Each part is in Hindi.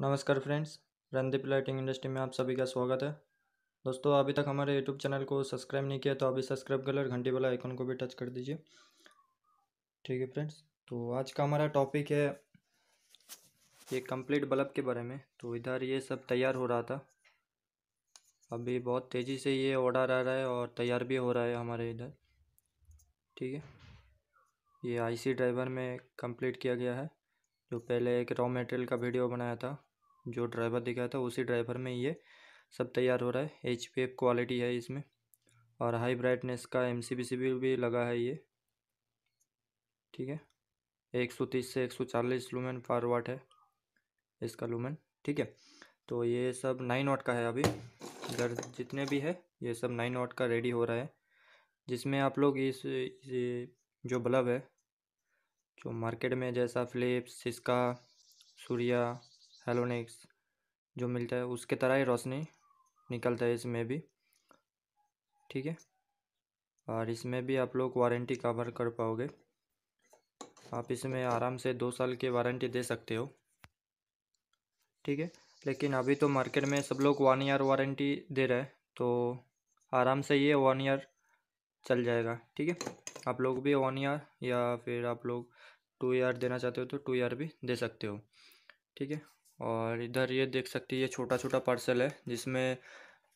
नमस्कार फ्रेंड्स रणदीप लाइटिंग इंडस्ट्री में आप सभी का स्वागत है दोस्तों अभी तक हमारे यूट्यूब चैनल को सब्सक्राइब नहीं किया तो अभी सब्सक्राइब कर और घंटी वाला आइकन को भी टच कर दीजिए ठीक है फ्रेंड्स तो आज का हमारा टॉपिक है ये कंप्लीट बल्ब के बारे में तो इधर ये सब तैयार हो रहा था अभी बहुत तेज़ी से ये ऑर्डर आ रहा है और तैयार भी हो रहा है हमारे इधर ठीक है ये आईसी ड्राइवर में कंप्लीट किया गया है जो पहले एक रॉ मटेरियल का वीडियो बनाया था जो ड्राइवर दिखाया था उसी ड्राइवर में ये सब तैयार हो रहा है एच क्वालिटी है इसमें और हाई ब्राइटनेस का एम भी लगा है ये ठीक है 130 से 140 लूमेन पर वाट है इसका लूमेन ठीक है तो ये सब नाइन वाट का है अभी इधर जितने भी है ये सब नाइन वाट का रेडी हो रहा है जिसमें आप लोग इस जो बल्ब है जो मार्केट में जैसा फ्लिप्स इसका सूर्या हेलोनिक्स जो मिलता है उसके तरह ही रोशनी निकलता है इसमें भी ठीक है और इसमें भी आप लोग वारंटी कवर कर पाओगे आप इसमें आराम से दो साल की वारंटी दे सकते हो ठीक है लेकिन अभी तो मार्केट में सब लोग वन ईयर वारंटी दे रहे हैं तो आराम से ये वन ईयर चल जाएगा ठीक है आप लोग भी वन ईयर या फिर आप लोग टू ईयर देना चाहते हो तो टू ईयर भी दे सकते हो ठीक है और इधर ये देख सकती है ये छोटा छोटा पार्सल है जिसमें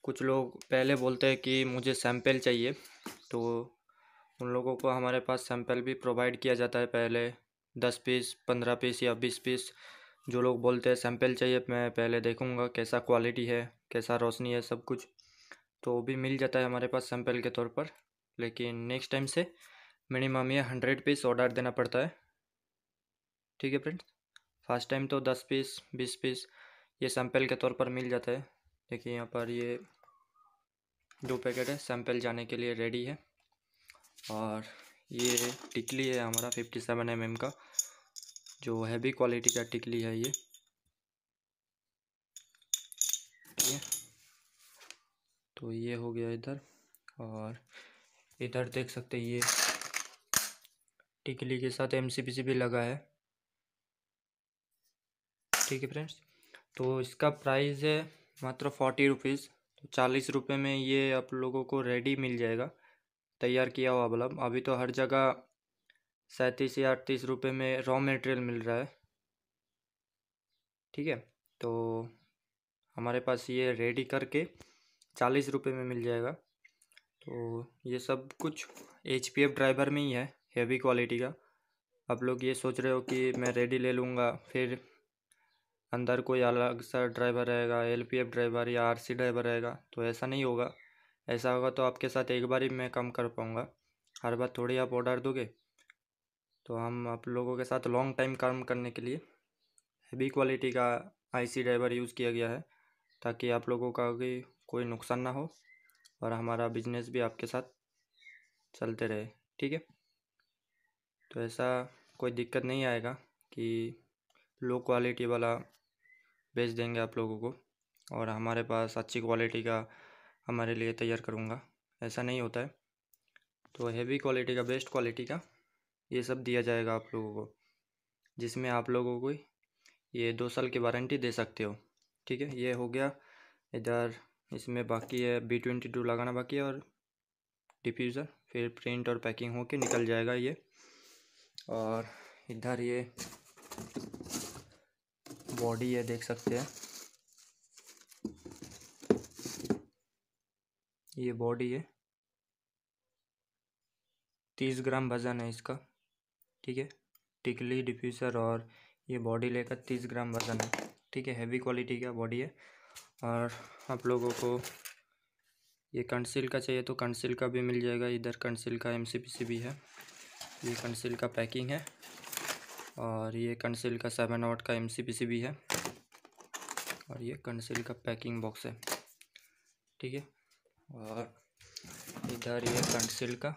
कुछ लोग पहले बोलते हैं कि मुझे सैंपल चाहिए तो उन लोगों को हमारे पास सैंपल भी प्रोवाइड किया जाता है पहले दस पीस पंद्रह पीस या बीस पीस जो लोग बोलते हैं सैंपल चाहिए मैं पहले देखूँगा कैसा क्वालिटी है कैसा रोशनी है सब कुछ तो वो भी मिल जाता है हमारे पास सैंपल के तौर पर लेकिन नेक्स्ट टाइम से मिनिमम ये हंड्रेड पीस ऑर्डर देना पड़ता है ठीक है फ्रेंड्स फर्स्ट टाइम तो दस पीस बीस पीस ये सैम्पल के तौर पर मिल जाता है देखिए यहाँ पर ये दो पैकेट है सैम्पल जाने के लिए रेडी है और ये टिकली है हमारा फिफ्टी सेवन एम एम का जो हैवी क्वालिटी का टिकली है ये तो ये हो गया इधर और इधर देख सकते हैं ये टिकली के साथ एम सी भी लगा है ठीक है फ्रेंड्स तो इसका प्राइस है मात्र फोर्टी रुपीज़ तो चालीस रुपये में ये आप लोगों को रेडी मिल जाएगा तैयार किया हुआ बल्ब अभी तो हर जगह सैंतीस या अड़तीस रुपये में रॉ मटेरियल मिल रहा है ठीक है तो हमारे पास ये रेडी करके चालीस रुपये में मिल जाएगा तो ये सब कुछ एच पी एफ ड्राइवर में ही है हेवी क्वालिटी का आप लोग ये सोच रहे हो कि मैं रेडी ले लूँगा फिर अंदर कोई अलग सा ड्राइवर रहेगा एल पी एफ ड्राइवर या आर सी ड्राइवर रहेगा तो ऐसा नहीं होगा ऐसा होगा तो आपके साथ एक बार ही मैं कम कर पाऊँगा हर बार थोड़ी आप ऑर्डर दोगे तो हम आप लोगों के साथ लॉन्ग टाइम काम करने के लिए हैवी क्वालिटी का आईसी ड्राइवर यूज़ किया गया है ताकि आप लोगों का भी कोई नुकसान ना हो और हमारा बिजनेस भी आपके साथ चलते रहे ठीक है तो ऐसा कोई दिक्कत नहीं आएगा कि लो क्वालिटी वाला भेज देंगे आप लोगों को और हमारे पास अच्छी क्वालिटी का हमारे लिए तैयार करूँगा ऐसा नहीं होता है तो हैवी क्वालिटी का बेस्ट क्वालिटी का ये सब दिया जाएगा आप लोगों को जिसमें आप लोगों को ये दो साल की वारंटी दे सकते हो ठीक है ये हो गया इधर इसमें बाकी है बी ट्वेंटी टू लगाना बाकी है और डिफ्यूज़र फिर प्रिंट और पैकिंग होके निकल जाएगा ये और इधर ये बॉडी है देख सकते हैं ये बॉडी है तीस ग्राम वजन है इसका ठीक है टिकली डिफ्यूज़र और ये बॉडी लेकर तीस ग्राम वजन है ठीक है हैवी क्वालिटी का बॉडी है और आप लोगों को ये कंसिल का चाहिए तो कंसिल का भी मिल जाएगा इधर कंसिल का एम भी है ये कंसिल का पैकिंग है और ये कंसिल का सेवन आउट का एम भी है और ये कंसिल का पैकिंग बॉक्स है ठीक है और इधर ये कंसिल का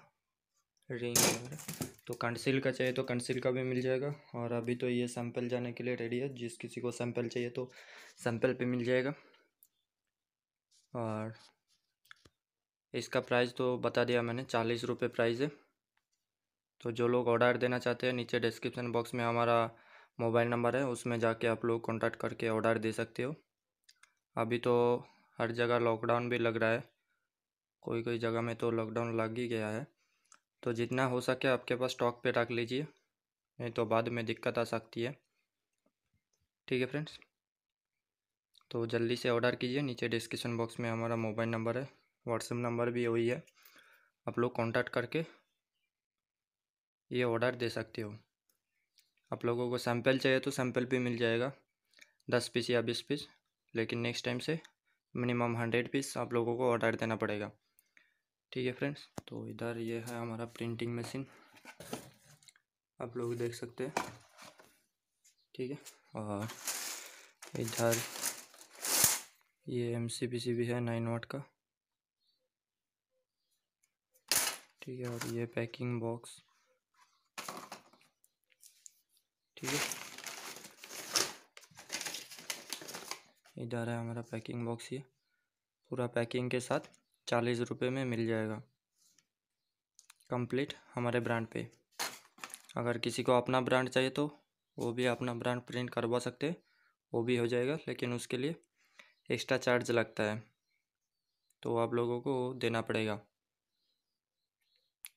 रिंग है तो कंसिल का चाहिए तो कंसिल का भी मिल जाएगा और अभी तो ये सैम्पल जाने के लिए रेडी है जिस किसी को सैम्पल चाहिए तो सैंपल पे मिल जाएगा और इसका प्राइस तो बता दिया मैंने चालीस रुपये प्राइस है तो जो लोग ऑर्डर देना चाहते हैं नीचे डिस्क्रिप्शन बॉक्स में हमारा मोबाइल नंबर है उसमें जाके आप लोग कॉन्टैक्ट करके ऑर्डर दे सकते हो अभी तो हर जगह लॉकडाउन भी लग रहा है कोई कोई जगह में तो लॉकडाउन लग ही गया है तो जितना हो सके आपके पास स्टॉक पे रख लीजिए नहीं तो बाद में दिक्कत आ सकती है ठीक है फ्रेंड्स तो जल्दी से ऑर्डर कीजिए नीचे डिस्क्रिप्शन बॉक्स में हमारा मोबाइल नंबर है व्हाट्सएप नंबर भी वही है आप लोग कॉन्टैक्ट करके ये ऑर्डर दे सकते हो आप लोगों को सैंपल चाहिए तो सैम्पल भी मिल जाएगा दस पीस या बीस पीस लेकिन नेक्स्ट टाइम से मिनिमम हंड्रेड पीस आप लोगों को ऑर्डर देना पड़ेगा ठीक है फ्रेंड्स तो इधर ये है हमारा प्रिंटिंग मशीन आप लोग देख सकते हैं ठीक है और इधर ये एम सी सी भी है नाइन वाट का ठीक है और ये पैकिंग बॉक्स ठीक है इधर है हमारा पैकिंग बॉक्स ये पूरा पैकिंग के साथ चालीस रुपये में मिल जाएगा कंप्लीट हमारे ब्रांड पे अगर किसी को अपना ब्रांड चाहिए तो वो भी अपना ब्रांड प्रिंट करवा सकते वो भी हो जाएगा लेकिन उसके लिए एक्स्ट्रा चार्ज लगता है तो आप लोगों को देना पड़ेगा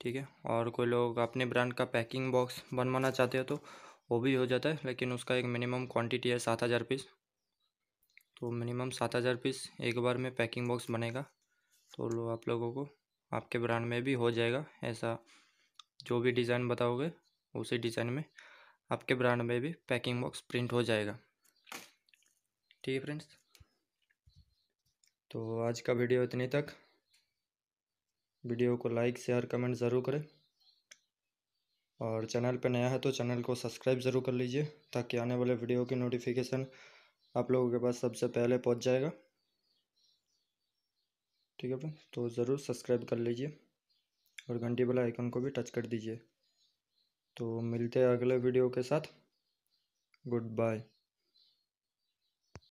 ठीक है और कोई लोग अपने ब्रांड का पैकिंग बॉक्स बनवाना चाहते हो तो वो भी हो जाता है लेकिन उसका एक मिनिमम क्वांटिटी है सात हज़ार पीस तो मिनिमम सात हज़ार पीस एक बार में पैकिंग बॉक्स बनेगा तो लो आप लोगों को आपके ब्रांड में भी हो जाएगा ऐसा जो भी डिज़ाइन बताओगे उसी डिज़ाइन में आपके ब्रांड में भी पैकिंग बॉक्स प्रिंट हो जाएगा ठीक है फ्रेंड्स तो आज का वीडियो इतने तक वीडियो को लाइक शेयर कमेंट ज़रूर करें और चैनल पर नया है तो चैनल को सब्सक्राइब ज़रूर कर लीजिए ताकि आने वाले वीडियो की नोटिफिकेशन आप लोगों के पास सबसे पहले पहुंच जाएगा ठीक है भाई तो ज़रूर सब्सक्राइब कर लीजिए और घंटी वाला आइकन को भी टच कर दीजिए तो मिलते हैं अगले वीडियो के साथ गुड बाय